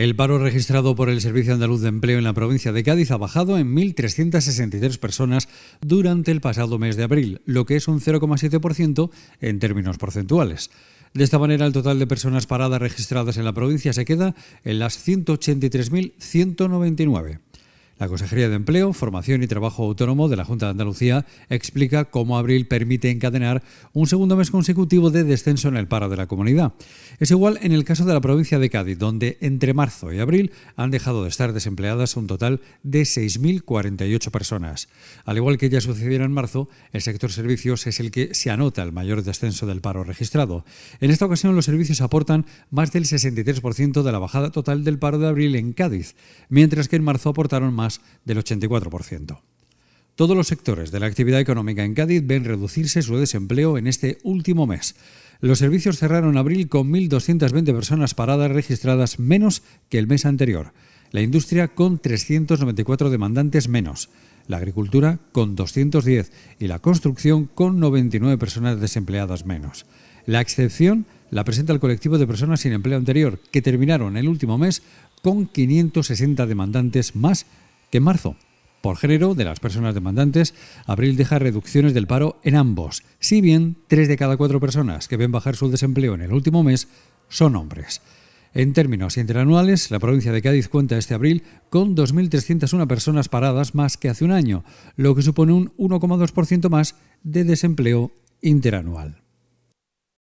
El paro registrado por el Servicio Andaluz de Empleo en la provincia de Cádiz ha bajado en 1.363 personas durante el pasado mes de abril, lo que es un 0,7% en términos porcentuales. De esta manera, el total de personas paradas registradas en la provincia se queda en las 183.199. La Consejería de Empleo, Formación y Trabajo Autónomo de la Junta de Andalucía explica cómo abril permite encadenar un segundo mes consecutivo de descenso en el paro de la comunidad. Es igual en el caso de la provincia de Cádiz, donde entre marzo y abril han dejado de estar desempleadas un total de 6.048 personas. Al igual que ya sucediera en marzo, el sector servicios es el que se anota el mayor descenso del paro registrado. En esta ocasión los servicios aportan más del 63% de la bajada total del paro de abril en Cádiz, mientras que en marzo aportaron más del 84%. Todos los sectores de la actividad económica en Cádiz ven reducirse su desempleo en este último mes. Los servicios cerraron abril con 1.220 personas paradas registradas menos que el mes anterior. La industria con 394 demandantes menos. La agricultura con 210 y la construcción con 99 personas desempleadas menos. La excepción la presenta el colectivo de personas sin empleo anterior, que terminaron el último mes con 560 demandantes más que en marzo. Por género de las personas demandantes, abril deja reducciones del paro en ambos, si bien tres de cada cuatro personas que ven bajar su desempleo en el último mes son hombres. En términos interanuales, la provincia de Cádiz cuenta este abril con 2.301 personas paradas más que hace un año, lo que supone un 1,2% más de desempleo interanual.